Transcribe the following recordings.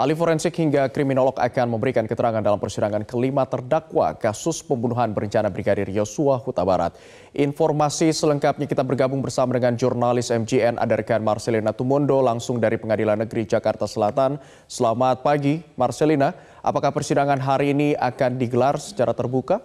Ahli forensik hingga kriminolog akan memberikan keterangan dalam persidangan kelima terdakwa kasus pembunuhan berencana Brigadir Yosua Huta Barat. Informasi selengkapnya kita bergabung bersama dengan jurnalis MGN Adarkan Marcelina Tumondo langsung dari Pengadilan Negeri Jakarta Selatan. Selamat pagi Marcelina, apakah persidangan hari ini akan digelar secara terbuka?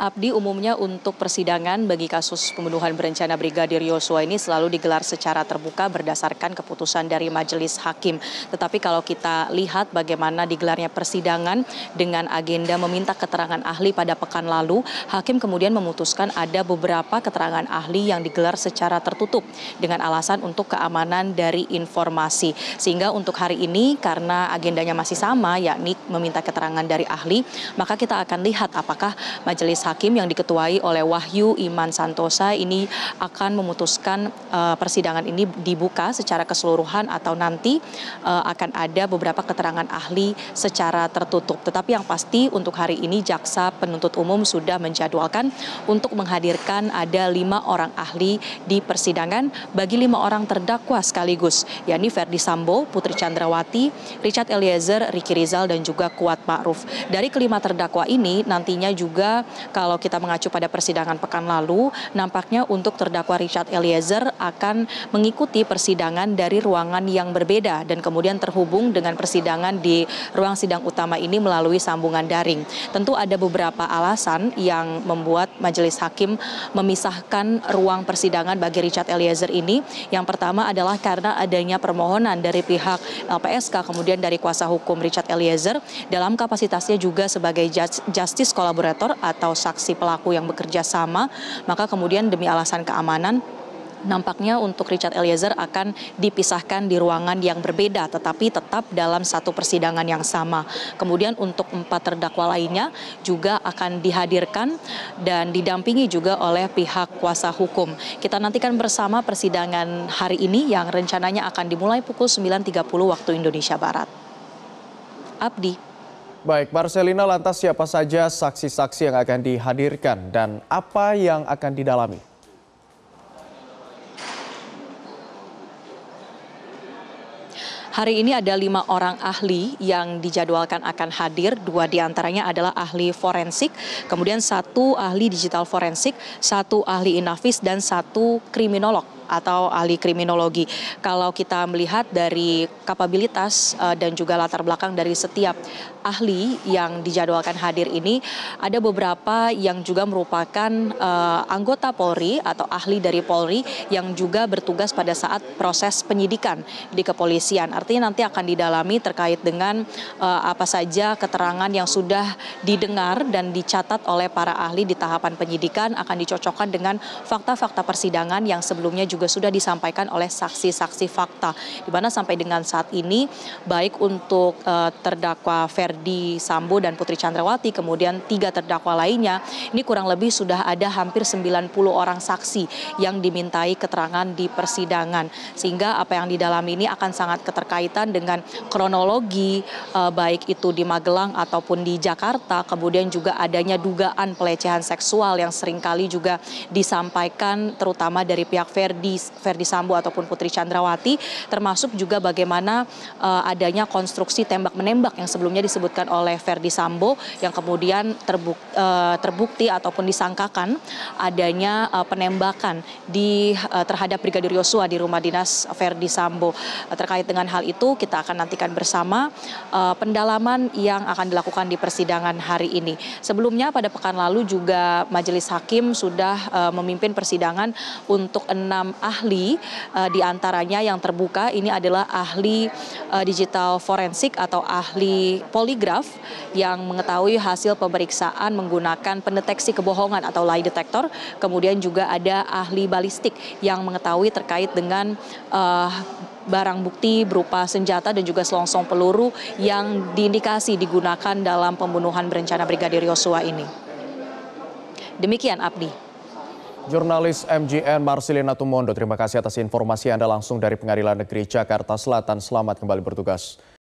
Abdi umumnya untuk persidangan bagi kasus pembunuhan berencana Brigadir Yosua ini selalu digelar secara terbuka berdasarkan keputusan dari majelis hakim. Tetapi kalau kita lihat bagaimana digelarnya persidangan dengan agenda meminta keterangan ahli pada pekan lalu, hakim kemudian memutuskan ada beberapa keterangan ahli yang digelar secara tertutup dengan alasan untuk keamanan dari informasi. Sehingga untuk hari ini karena agendanya masih sama yakni meminta keterangan dari ahli, maka kita akan lihat apakah majelis hakim hakim yang diketuai oleh Wahyu Iman Santosa ini akan memutuskan uh, persidangan ini dibuka secara keseluruhan atau nanti uh, akan ada beberapa keterangan ahli secara tertutup. Tetapi yang pasti untuk hari ini jaksa penuntut umum sudah menjadwalkan untuk menghadirkan ada lima orang ahli di persidangan bagi lima orang terdakwa sekaligus, yakni Ferdi Sambo, Putri Chandrawati, Richard Eliezer, Ricky Rizal, dan juga Kuat Ma'ruf. Dari kelima terdakwa ini nantinya juga kalau kita mengacu pada persidangan pekan lalu, nampaknya untuk terdakwa Richard Eliezer akan mengikuti persidangan dari ruangan yang berbeda dan kemudian terhubung dengan persidangan di ruang sidang utama ini melalui sambungan daring. Tentu ada beberapa alasan yang membuat majelis hakim memisahkan ruang persidangan bagi Richard Eliezer ini. Yang pertama adalah karena adanya permohonan dari pihak LPSK kemudian dari kuasa hukum Richard Eliezer dalam kapasitasnya juga sebagai justice collaborator atau saksi pelaku yang bekerja sama, maka kemudian demi alasan keamanan nampaknya untuk Richard Eliezer akan dipisahkan di ruangan yang berbeda tetapi tetap dalam satu persidangan yang sama. Kemudian untuk empat terdakwa lainnya juga akan dihadirkan dan didampingi juga oleh pihak kuasa hukum. Kita nantikan bersama persidangan hari ini yang rencananya akan dimulai pukul 9.30 waktu Indonesia Barat. Abdi. Baik, Marcelina lantas siapa saja saksi-saksi yang akan dihadirkan dan apa yang akan didalami? Hari ini ada lima orang ahli yang dijadwalkan akan hadir. Dua diantaranya adalah ahli forensik, kemudian satu ahli digital forensik, satu ahli inafis, dan satu kriminolog atau ahli kriminologi. Kalau kita melihat dari kapabilitas uh, dan juga latar belakang dari setiap ahli yang dijadwalkan hadir ini, ada beberapa yang juga merupakan uh, anggota Polri atau ahli dari Polri yang juga bertugas pada saat proses penyidikan di kepolisian. Artinya nanti akan didalami terkait dengan uh, apa saja keterangan yang sudah didengar dan dicatat oleh para ahli di tahapan penyidikan akan dicocokkan dengan fakta-fakta persidangan yang sebelumnya juga juga sudah disampaikan oleh saksi-saksi fakta. Di mana sampai dengan saat ini baik untuk uh, terdakwa Ferdi Sambo dan Putri Chandrawati kemudian tiga terdakwa lainnya ini kurang lebih sudah ada hampir 90 orang saksi yang dimintai keterangan di persidangan. Sehingga apa yang didalami ini akan sangat keterkaitan dengan kronologi uh, baik itu di Magelang ataupun di Jakarta kemudian juga adanya dugaan pelecehan seksual yang seringkali juga disampaikan terutama dari pihak Ferdi verdi sambo ataupun putri Chandrawati termasuk juga bagaimana eh, adanya konstruksi tembak menembak yang sebelumnya disebutkan oleh verdi sambo yang kemudian eh, terbukti ataupun disangkakan adanya eh, penembakan di terhadap brigadir yosua di rumah dinas verdi sambo terkait dengan hal itu kita akan nantikan bersama pendalaman yang akan dilakukan di persidangan hari ini sebelumnya pada pekan lalu juga majelis hakim sudah memimpin persidangan untuk enam ahli eh, di antaranya yang terbuka ini adalah ahli eh, digital forensik atau ahli poligraf yang mengetahui hasil pemeriksaan menggunakan pendeteksi kebohongan atau lie detector. Kemudian juga ada ahli balistik yang mengetahui terkait dengan uh, barang bukti berupa senjata dan juga selongsong peluru yang diindikasi digunakan dalam pembunuhan berencana Brigadir Yosua ini. Demikian Abdi. Jurnalis MGN Marcelina Tumondo, terima kasih atas informasi Anda langsung dari Pengadilan Negeri Jakarta Selatan. Selamat kembali bertugas.